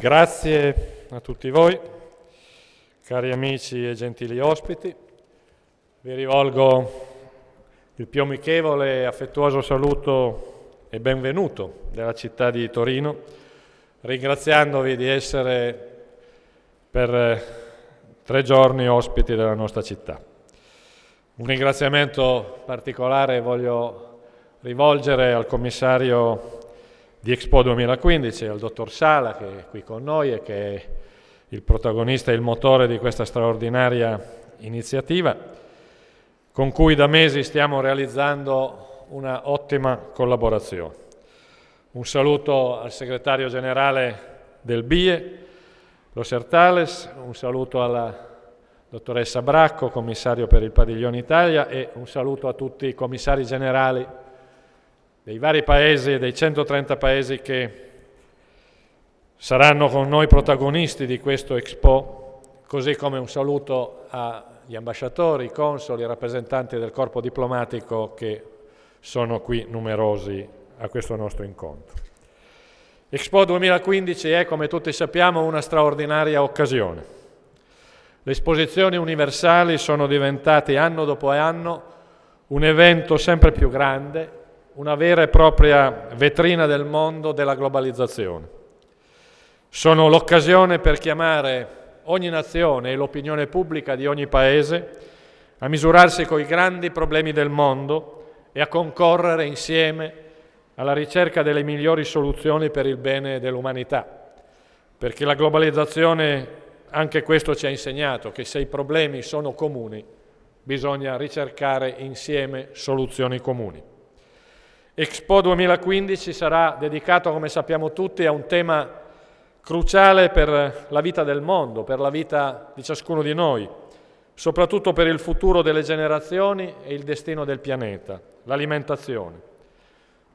Grazie a tutti voi, cari amici e gentili ospiti. Vi rivolgo il più amichevole e affettuoso saluto e benvenuto della città di Torino, ringraziandovi di essere per tre giorni ospiti della nostra città. Un ringraziamento particolare voglio rivolgere al commissario di Expo 2015, al dottor Sala che è qui con noi e che è il protagonista e il motore di questa straordinaria iniziativa, con cui da mesi stiamo realizzando una ottima collaborazione. Un saluto al segretario generale del BIE, Los Ertales, un saluto alla dottoressa Bracco, commissario per il Padiglione Italia e un saluto a tutti i commissari generali dei vari paesi, dei 130 paesi che saranno con noi protagonisti di questo Expo, così come un saluto agli ambasciatori, ai consoli, ai rappresentanti del corpo diplomatico che sono qui numerosi a questo nostro incontro. Expo 2015 è, come tutti sappiamo, una straordinaria occasione. Le esposizioni universali sono diventate anno dopo anno un evento sempre più grande, una vera e propria vetrina del mondo della globalizzazione. Sono l'occasione per chiamare ogni nazione e l'opinione pubblica di ogni paese a misurarsi con i grandi problemi del mondo e a concorrere insieme alla ricerca delle migliori soluzioni per il bene dell'umanità, perché la globalizzazione anche questo ci ha insegnato che se i problemi sono comuni bisogna ricercare insieme soluzioni comuni. Expo 2015 sarà dedicato, come sappiamo tutti, a un tema cruciale per la vita del mondo, per la vita di ciascuno di noi, soprattutto per il futuro delle generazioni e il destino del pianeta, l'alimentazione.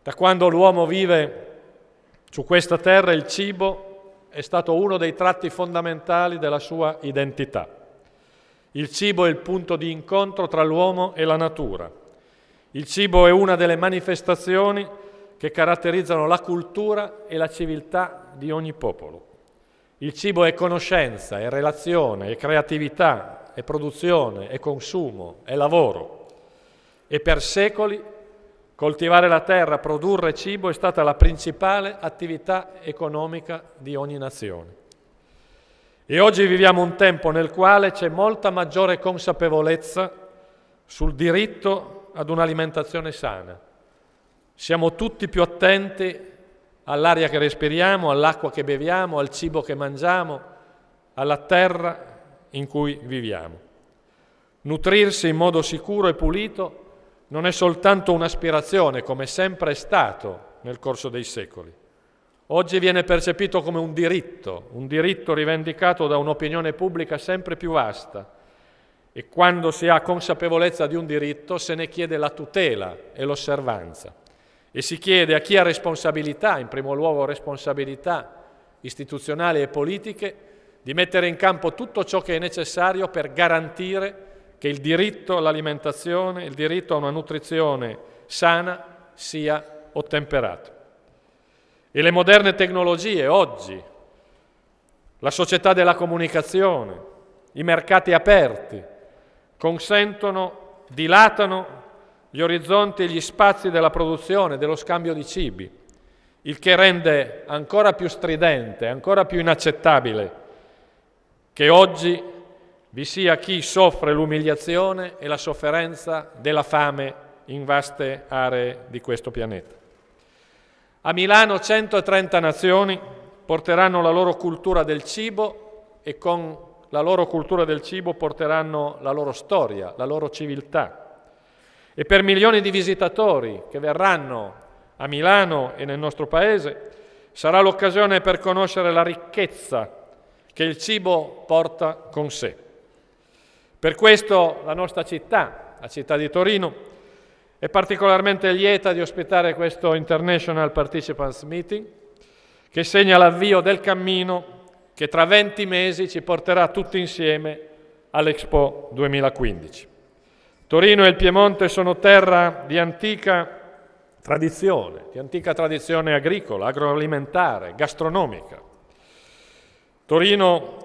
Da quando l'uomo vive su questa terra il cibo è stato uno dei tratti fondamentali della sua identità. Il cibo è il punto di incontro tra l'uomo e la natura il cibo è una delle manifestazioni che caratterizzano la cultura e la civiltà di ogni popolo. Il cibo è conoscenza, è relazione, è creatività, è produzione, è consumo, è lavoro. E per secoli coltivare la terra, produrre cibo è stata la principale attività economica di ogni nazione. E oggi viviamo un tempo nel quale c'è molta maggiore consapevolezza sul diritto ad un'alimentazione sana. Siamo tutti più attenti all'aria che respiriamo, all'acqua che beviamo, al cibo che mangiamo, alla terra in cui viviamo. Nutrirsi in modo sicuro e pulito non è soltanto un'aspirazione, come sempre è stato nel corso dei secoli. Oggi viene percepito come un diritto, un diritto rivendicato da un'opinione pubblica sempre più vasta, e quando si ha consapevolezza di un diritto se ne chiede la tutela e l'osservanza e si chiede a chi ha responsabilità, in primo luogo responsabilità istituzionali e politiche, di mettere in campo tutto ciò che è necessario per garantire che il diritto all'alimentazione, il diritto a una nutrizione sana sia ottemperato. E le moderne tecnologie oggi, la società della comunicazione, i mercati aperti, consentono, dilatano gli orizzonti e gli spazi della produzione, dello scambio di cibi, il che rende ancora più stridente, ancora più inaccettabile che oggi vi sia chi soffre l'umiliazione e la sofferenza della fame in vaste aree di questo pianeta. A Milano 130 nazioni porteranno la loro cultura del cibo e con la loro cultura del cibo porteranno la loro storia, la loro civiltà. E per milioni di visitatori che verranno a Milano e nel nostro paese, sarà l'occasione per conoscere la ricchezza che il cibo porta con sé. Per questo la nostra città, la città di Torino, è particolarmente lieta di ospitare questo International Participants Meeting che segna l'avvio del cammino che tra 20 mesi ci porterà tutti insieme all'Expo 2015. Torino e il Piemonte sono terra di antica tradizione, di antica tradizione agricola, agroalimentare, gastronomica. Torino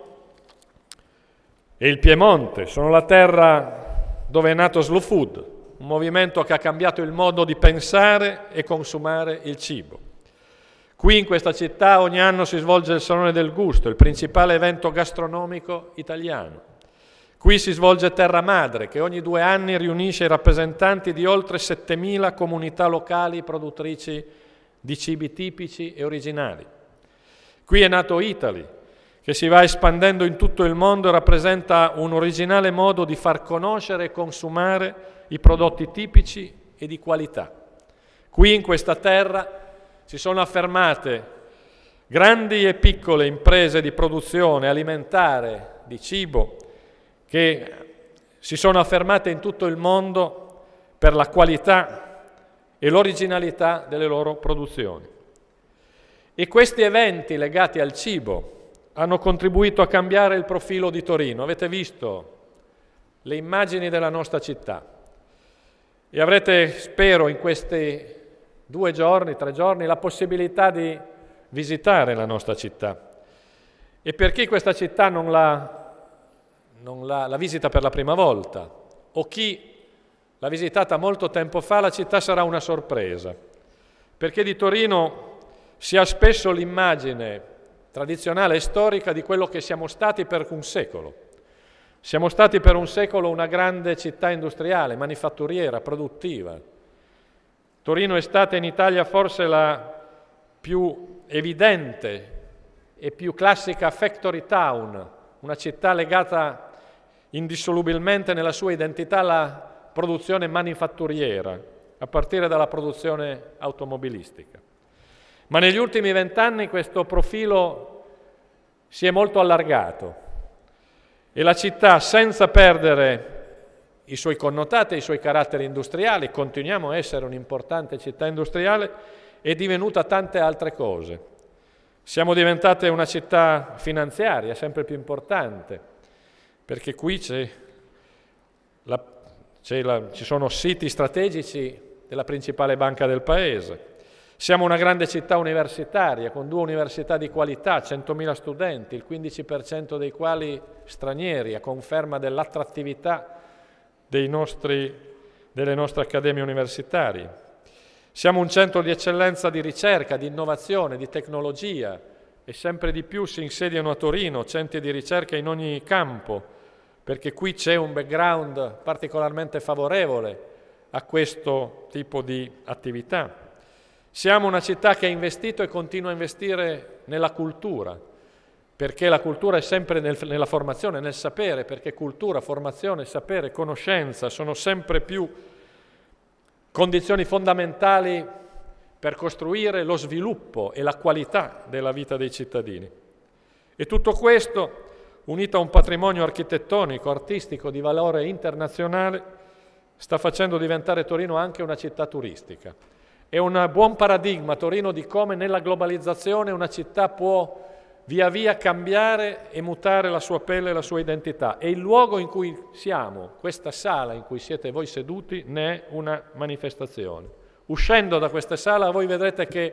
e il Piemonte sono la terra dove è nato Slow Food, un movimento che ha cambiato il modo di pensare e consumare il cibo. Qui in questa città ogni anno si svolge il Salone del Gusto, il principale evento gastronomico italiano. Qui si svolge Terra Madre, che ogni due anni riunisce i rappresentanti di oltre 7.000 comunità locali produttrici di cibi tipici e originali. Qui è nato Italy, che si va espandendo in tutto il mondo e rappresenta un originale modo di far conoscere e consumare i prodotti tipici e di qualità. Qui in questa terra si sono affermate grandi e piccole imprese di produzione alimentare, di cibo, che si sono affermate in tutto il mondo per la qualità e l'originalità delle loro produzioni. E questi eventi legati al cibo hanno contribuito a cambiare il profilo di Torino. Avete visto le immagini della nostra città e avrete, spero, in queste due giorni, tre giorni, la possibilità di visitare la nostra città. E per chi questa città non la, non la, la visita per la prima volta, o chi l'ha visitata molto tempo fa, la città sarà una sorpresa, perché di Torino si ha spesso l'immagine tradizionale e storica di quello che siamo stati per un secolo. Siamo stati per un secolo una grande città industriale, manifatturiera, produttiva, Torino è stata in Italia forse la più evidente e più classica factory town, una città legata indissolubilmente nella sua identità alla produzione manifatturiera, a partire dalla produzione automobilistica. Ma negli ultimi vent'anni questo profilo si è molto allargato e la città, senza perdere i suoi connotati, i suoi caratteri industriali, continuiamo a essere un'importante città industriale, è divenuta tante altre cose. Siamo diventate una città finanziaria sempre più importante, perché qui c'è la, c'è la, ci sono siti strategici della principale banca del paese. Siamo una grande città universitaria, con due università di qualità, 100.000 studenti, il 15% dei quali stranieri, a conferma dell'attrattività dei nostri, delle nostre accademie universitarie. Siamo un centro di eccellenza di ricerca, di innovazione, di tecnologia e sempre di più si insediano a Torino centri di ricerca in ogni campo, perché qui c'è un background particolarmente favorevole a questo tipo di attività. Siamo una città che ha investito e continua a investire nella cultura, perché la cultura è sempre nel, nella formazione, nel sapere, perché cultura, formazione, sapere, conoscenza sono sempre più condizioni fondamentali per costruire lo sviluppo e la qualità della vita dei cittadini. E tutto questo, unito a un patrimonio architettonico, artistico di valore internazionale, sta facendo diventare Torino anche una città turistica. È un buon paradigma Torino di come nella globalizzazione una città può via via cambiare e mutare la sua pelle e la sua identità. E il luogo in cui siamo, questa sala in cui siete voi seduti, ne è una manifestazione. Uscendo da questa sala voi vedrete che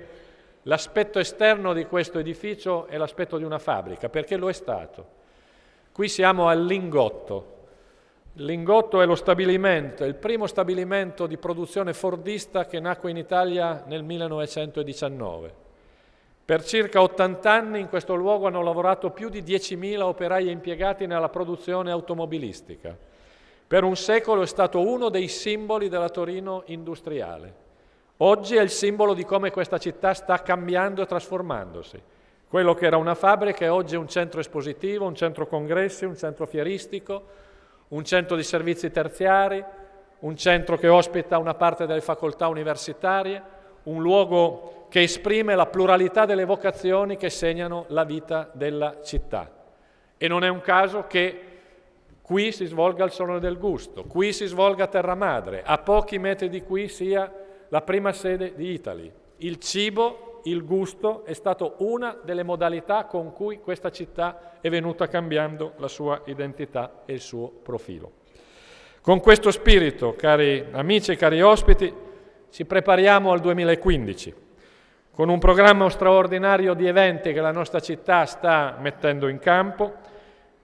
l'aspetto esterno di questo edificio è l'aspetto di una fabbrica, perché lo è stato. Qui siamo al Lingotto. Lingotto è lo stabilimento, è il primo stabilimento di produzione fordista che nacque in Italia nel 1919 per circa 80 anni in questo luogo hanno lavorato più di 10.000 operai impiegati nella produzione automobilistica. Per un secolo è stato uno dei simboli della Torino industriale. Oggi è il simbolo di come questa città sta cambiando e trasformandosi. Quello che era una fabbrica è oggi un centro espositivo, un centro congressi, un centro fieristico, un centro di servizi terziari, un centro che ospita una parte delle facoltà universitarie, un luogo che esprime la pluralità delle vocazioni che segnano la vita della città. E non è un caso che qui si svolga il Salone del Gusto, qui si svolga Terra Madre, a pochi metri di qui sia la prima sede di Italy. Il cibo, il gusto è stato una delle modalità con cui questa città è venuta cambiando la sua identità e il suo profilo. Con questo spirito, cari amici e cari ospiti, ci prepariamo al 2015 con un programma straordinario di eventi che la nostra città sta mettendo in campo,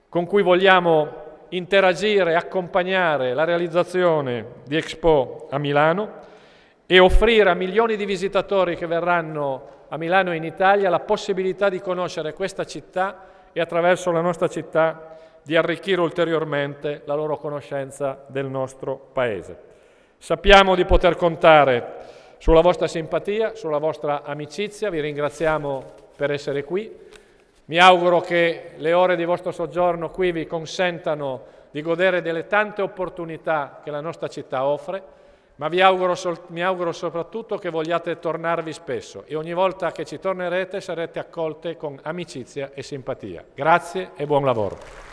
con cui vogliamo interagire, accompagnare la realizzazione di Expo a Milano e offrire a milioni di visitatori che verranno a Milano e in Italia la possibilità di conoscere questa città e attraverso la nostra città di arricchire ulteriormente la loro conoscenza del nostro Paese. Sappiamo di poter contare sulla vostra simpatia, sulla vostra amicizia, vi ringraziamo per essere qui. Mi auguro che le ore di vostro soggiorno qui vi consentano di godere delle tante opportunità che la nostra città offre, ma auguro, mi auguro soprattutto che vogliate tornarvi spesso e ogni volta che ci tornerete sarete accolte con amicizia e simpatia. Grazie e buon lavoro.